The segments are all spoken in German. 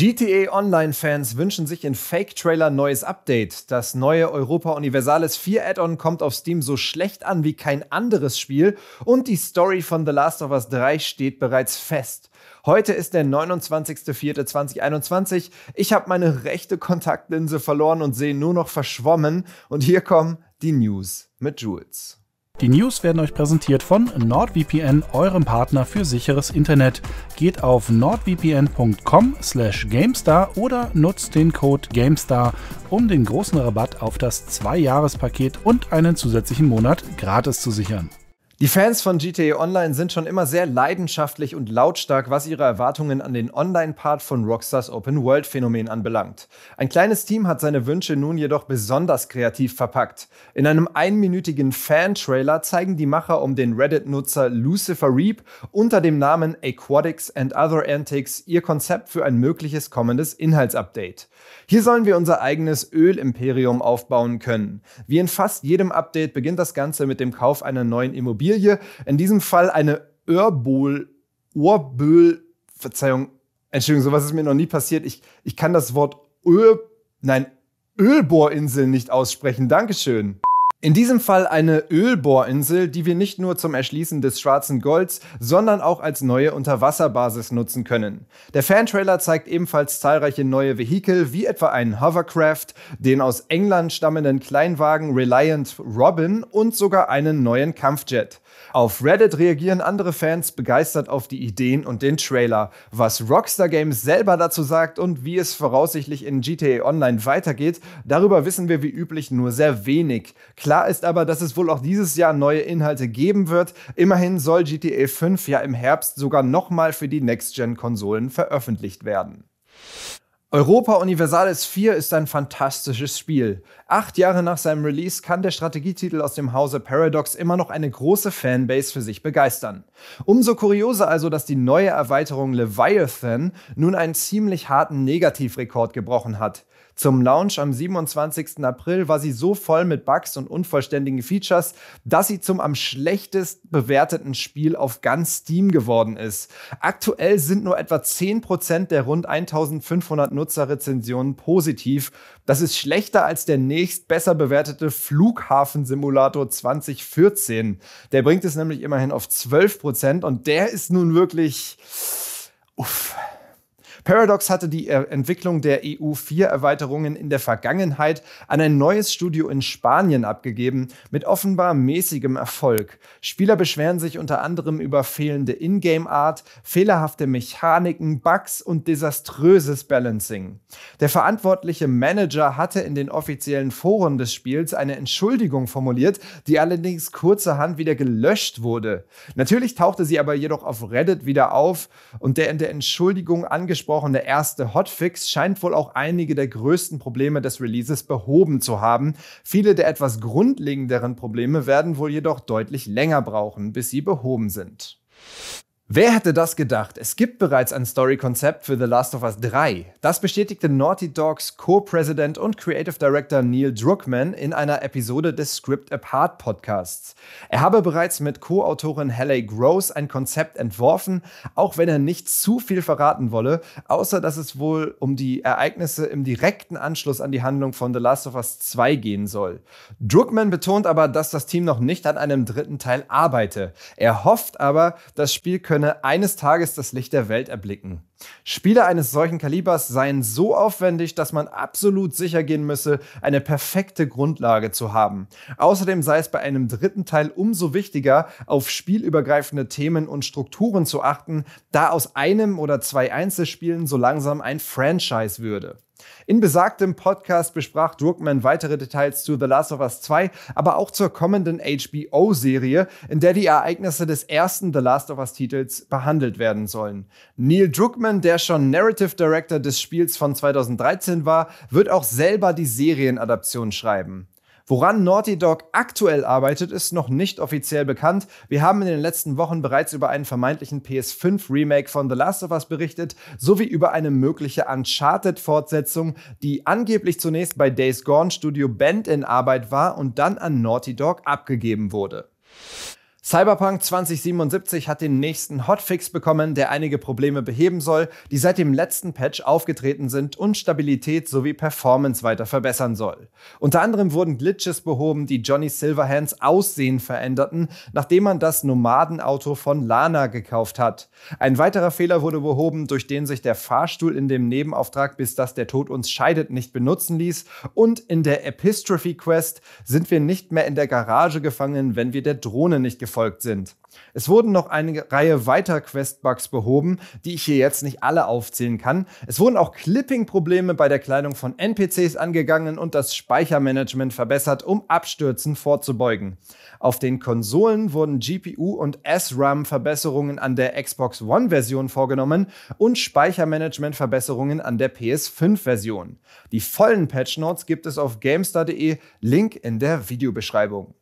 GTA Online-Fans wünschen sich in Fake-Trailer neues Update. Das neue Europa Universalis 4 Add-on kommt auf Steam so schlecht an wie kein anderes Spiel und die Story von The Last of Us 3 steht bereits fest. Heute ist der 29.04.2021. Ich habe meine rechte Kontaktlinse verloren und sehe nur noch verschwommen. Und hier kommen die News mit Jules. Die News werden euch präsentiert von NordVPN, eurem Partner für sicheres Internet. Geht auf nordvpn.com/gamestar oder nutzt den Code GameStar, um den großen Rabatt auf das 2-Jahres-Paket und einen zusätzlichen Monat gratis zu sichern. Die Fans von GTA Online sind schon immer sehr leidenschaftlich und lautstark, was ihre Erwartungen an den Online-Part von Rockstars Open World Phänomen anbelangt. Ein kleines Team hat seine Wünsche nun jedoch besonders kreativ verpackt. In einem einminütigen Fan-Trailer zeigen die Macher um den Reddit-Nutzer Lucifer Reap unter dem Namen Aquatics and Other Antics ihr Konzept für ein mögliches kommendes Inhaltsupdate. Hier sollen wir unser eigenes Öl-Imperium aufbauen können. Wie in fast jedem Update beginnt das Ganze mit dem Kauf einer neuen Immobilie Familie, in diesem Fall eine Örbol, Ohrböhl, Verzeihung, Entschuldigung, sowas ist mir noch nie passiert. Ich, ich kann das Wort Öl, nein, Ölbohrinsel nicht aussprechen. Dankeschön. In diesem Fall eine Ölbohrinsel, die wir nicht nur zum Erschließen des schwarzen Golds, sondern auch als neue Unterwasserbasis nutzen können. Der Fantrailer zeigt ebenfalls zahlreiche neue Vehikel, wie etwa einen Hovercraft, den aus England stammenden Kleinwagen Reliant Robin und sogar einen neuen Kampfjet. Auf Reddit reagieren andere Fans begeistert auf die Ideen und den Trailer. Was Rockstar Games selber dazu sagt und wie es voraussichtlich in GTA Online weitergeht, darüber wissen wir wie üblich nur sehr wenig. Klar ist aber, dass es wohl auch dieses Jahr neue Inhalte geben wird. Immerhin soll GTA 5 ja im Herbst sogar nochmal für die Next-Gen-Konsolen veröffentlicht werden. Europa Universalis 4 ist ein fantastisches Spiel. Acht Jahre nach seinem Release kann der Strategietitel aus dem Hause Paradox immer noch eine große Fanbase für sich begeistern. Umso kurioser also, dass die neue Erweiterung Leviathan nun einen ziemlich harten Negativrekord gebrochen hat. Zum Launch am 27. April war sie so voll mit Bugs und unvollständigen Features, dass sie zum am schlechtest bewerteten Spiel auf ganz Steam geworden ist. Aktuell sind nur etwa 10% der rund 1500 Nutzerrezensionen positiv. Das ist schlechter als der nächst besser bewertete Flughafensimulator 2014. Der bringt es nämlich immerhin auf 12% und der ist nun wirklich... Uff. Paradox hatte die Entwicklung der EU4-Erweiterungen in der Vergangenheit an ein neues Studio in Spanien abgegeben, mit offenbar mäßigem Erfolg. Spieler beschweren sich unter anderem über fehlende Ingame-Art, fehlerhafte Mechaniken, Bugs und desaströses Balancing. Der verantwortliche Manager hatte in den offiziellen Foren des Spiels eine Entschuldigung formuliert, die allerdings kurzerhand wieder gelöscht wurde. Natürlich tauchte sie aber jedoch auf Reddit wieder auf und der in der Entschuldigung angesprochene angesprochene erste Hotfix scheint wohl auch einige der größten Probleme des Releases behoben zu haben. Viele der etwas grundlegenderen Probleme werden wohl jedoch deutlich länger brauchen, bis sie behoben sind. Wer hätte das gedacht? Es gibt bereits ein Story-Konzept für The Last of Us 3. Das bestätigte Naughty Dogs Co-President und Creative Director Neil Druckmann in einer Episode des Script Apart Podcasts. Er habe bereits mit Co-Autorin Halle Gross ein Konzept entworfen, auch wenn er nicht zu viel verraten wolle, außer dass es wohl um die Ereignisse im direkten Anschluss an die Handlung von The Last of Us 2 gehen soll. Druckmann betont aber, dass das Team noch nicht an einem dritten Teil arbeite. Er hofft aber, das Spiel könne könne eines Tages das Licht der Welt erblicken. Spiele eines solchen Kalibers seien so aufwendig, dass man absolut sicher gehen müsse, eine perfekte Grundlage zu haben. Außerdem sei es bei einem dritten Teil umso wichtiger, auf spielübergreifende Themen und Strukturen zu achten, da aus einem oder zwei Einzelspielen so langsam ein Franchise würde. In besagtem Podcast besprach Druckmann weitere Details zu The Last of Us 2, aber auch zur kommenden HBO-Serie, in der die Ereignisse des ersten The Last of Us-Titels behandelt werden sollen. Neil Druckmann, der schon Narrative Director des Spiels von 2013 war, wird auch selber die Serienadaption schreiben. Woran Naughty Dog aktuell arbeitet, ist noch nicht offiziell bekannt. Wir haben in den letzten Wochen bereits über einen vermeintlichen PS5-Remake von The Last of Us berichtet, sowie über eine mögliche Uncharted-Fortsetzung, die angeblich zunächst bei Days Gone Studio Band in Arbeit war und dann an Naughty Dog abgegeben wurde. Cyberpunk 2077 hat den nächsten Hotfix bekommen, der einige Probleme beheben soll, die seit dem letzten Patch aufgetreten sind und Stabilität sowie Performance weiter verbessern soll. Unter anderem wurden Glitches behoben, die Johnny Silverhands Aussehen veränderten, nachdem man das Nomadenauto von Lana gekauft hat. Ein weiterer Fehler wurde behoben, durch den sich der Fahrstuhl in dem Nebenauftrag bis das der Tod uns scheidet nicht benutzen ließ und in der Epistrophe Quest sind wir nicht mehr in der Garage gefangen, wenn wir der Drohne nicht gefolgt gefolgt sind. Es wurden noch eine Reihe weiter Quest-Bugs behoben, die ich hier jetzt nicht alle aufzählen kann. Es wurden auch Clipping-Probleme bei der Kleidung von NPCs angegangen und das Speichermanagement verbessert, um Abstürzen vorzubeugen. Auf den Konsolen wurden GPU- und SRAM-Verbesserungen an der Xbox One-Version vorgenommen und Speichermanagement-Verbesserungen an der PS5-Version. Die vollen Patch Notes gibt es auf gamestar.de, Link in der Videobeschreibung.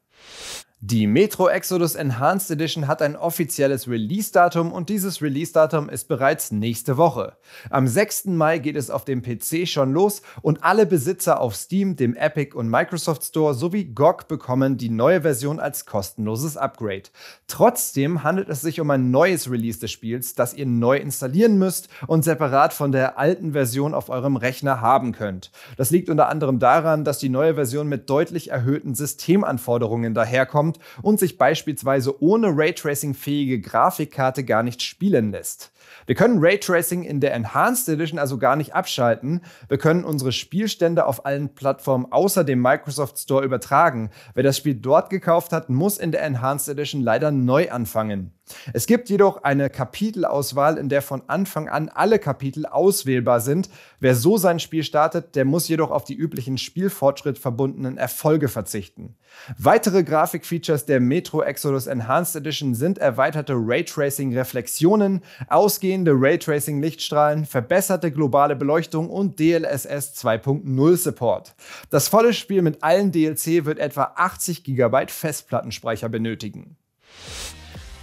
Die Metro Exodus Enhanced Edition hat ein offizielles Release-Datum und dieses Release-Datum ist bereits nächste Woche. Am 6. Mai geht es auf dem PC schon los und alle Besitzer auf Steam, dem Epic und Microsoft Store sowie GOG bekommen die neue Version als kostenloses Upgrade. Trotzdem handelt es sich um ein neues Release des Spiels, das ihr neu installieren müsst und separat von der alten Version auf eurem Rechner haben könnt. Das liegt unter anderem daran, dass die neue Version mit deutlich erhöhten Systemanforderungen daherkommt kommt und sich beispielsweise ohne Raytracing-fähige Grafikkarte gar nicht spielen lässt. Wir können Raytracing in der Enhanced Edition also gar nicht abschalten. Wir können unsere Spielstände auf allen Plattformen außer dem Microsoft Store übertragen. Wer das Spiel dort gekauft hat, muss in der Enhanced Edition leider neu anfangen. Es gibt jedoch eine Kapitelauswahl, in der von Anfang an alle Kapitel auswählbar sind. Wer so sein Spiel startet, der muss jedoch auf die üblichen Spielfortschritt verbundenen Erfolge verzichten. Weitere Grafikfeatures der Metro Exodus Enhanced Edition sind erweiterte Raytracing-Reflexionen, ausgehende Raytracing-Lichtstrahlen, verbesserte globale Beleuchtung und DLSS 2.0 Support. Das volle Spiel mit allen DLC wird etwa 80 GB Festplattenspeicher benötigen.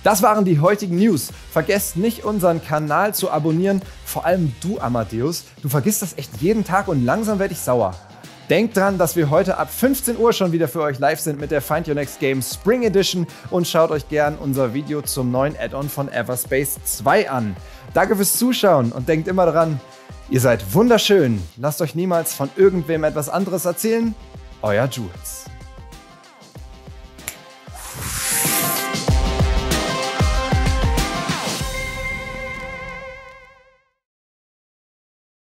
Das waren die heutigen News. Vergesst nicht, unseren Kanal zu abonnieren. Vor allem du, Amadeus. Du vergisst das echt jeden Tag und langsam werde ich sauer. Denkt dran, dass wir heute ab 15 Uhr schon wieder für euch live sind mit der Find Your Next Game Spring Edition und schaut euch gern unser Video zum neuen Add-on von Everspace 2 an. Danke fürs Zuschauen und denkt immer dran, ihr seid wunderschön. Lasst euch niemals von irgendwem etwas anderes erzählen. Euer Jules.